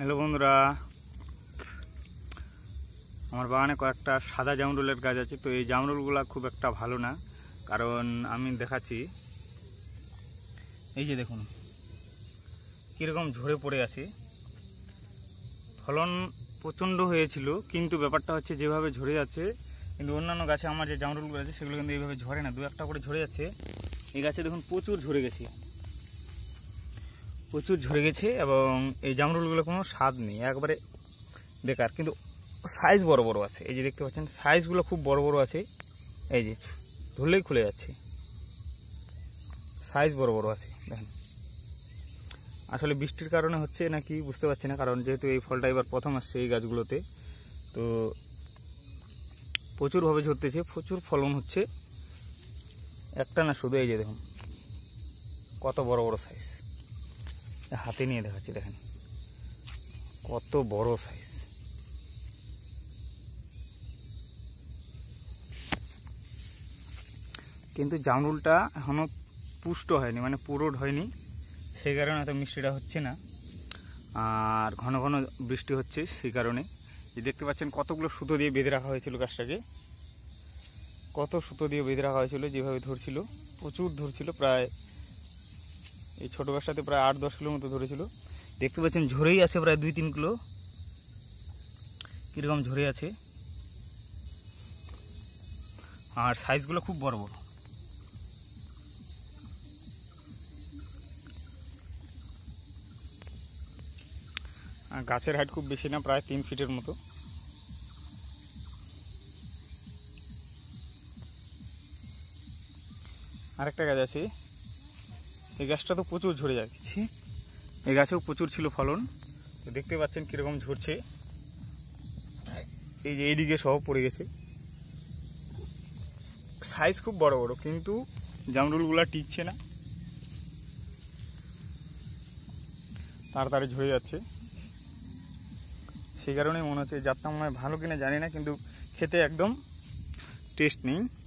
hello বন্ধুরা আমার বাগানে কয়েকটা সাদা জামরুলের গাছ আছে তো এই জামরুলগুলো খুব একটা ভালো না কারণ আমি দেখাচ্ছি এই যে দেখুন কীরকম ঝরে পড়ে আছে ফলন প্রচণ্ড হয়েছিল কিন্তু ব্যাপারটা হচ্ছে যেভাবে ঝরে যাচ্ছে কিন্তু অন্যান্য গাছে আমার যে জামরুলগুলো আছে সেগুলো কিন্তু এইভাবে ঝরে না দু একটা করে ঝরে যাচ্ছে এই গাছে দেখুন প্রচুর ঝরে গেছে প্রচুর ঝরে গেছে এবং এই জামরুলগুলো কোনো স্বাদ নেই একবারে বেকার কিন্তু সাইজ বড় বড় আছে এই যে দেখতে পাচ্ছেন সাইজগুলো খুব বড় বড় আছে এই যে ধরলেই খুলে যাচ্ছে সাইজ বড় বড় আছে দেখেন আসলে বৃষ্টির কারণে হচ্ছে নাকি বুঝতে পারছি না কারণ যেহেতু এই ফলটা এবার প্রথম আসছে এই গাছগুলোতে তো প্রচুরভাবে ঝরতেছে প্রচুর ফলন হচ্ছে একটা না শুধু এই যে দেখুন কত বড় বড় সাইজ হাতে নিয়ে দেখাচ্ছি দেখেন কত বড় সাইজ কিন্তু জামরুলটা এখনও পুষ্ট হয়নি মানে পুরোড হয়নি সেই কারণে এত মিষ্টিটা হচ্ছে না আর ঘন ঘন বৃষ্টি হচ্ছে সেই কারণে এই দেখতে পাচ্ছেন কতগুলো সুতো দিয়ে বেঁধে রাখা হয়েছিল গাছটাকে কত সুতো দিয়ে বেঁধে রাখা হয়েছিল যেভাবে ধরছিল প্রচুর ধরছিল প্রায় এই ছোটো গাছটাতে প্রায় আট দশ কিলো মতো ধরেছিল দেখতে পাচ্ছেন ঝরেই আছে প্রায় দুই তিন কিলো কীরকম ঝরে আছে আর সাইজগুলো খুব বড় বড় গাছের হাইট খুব বেশি না প্রায় তিন ফিটের মতো আরেকটা গাছ আছে এই গাছটা তো প্রচুর ঝরে যাচ্ছে এই গাছেও প্রচুর ছিল ফলন তো দেখতে পাচ্ছেন কীরকম ঝরছে এই যে এইদিকে সহ পড়ে গেছে সাইজ খুব বড় বড় কিন্তু জামরুলগুলো টিকছে না তাড়াতাড়ি ঝরে যাচ্ছে সেই কারণেই মনে হচ্ছে যাত্রা মনে হয় ভালো কিনা জানি না কিন্তু খেতে একদম টেস্ট নেই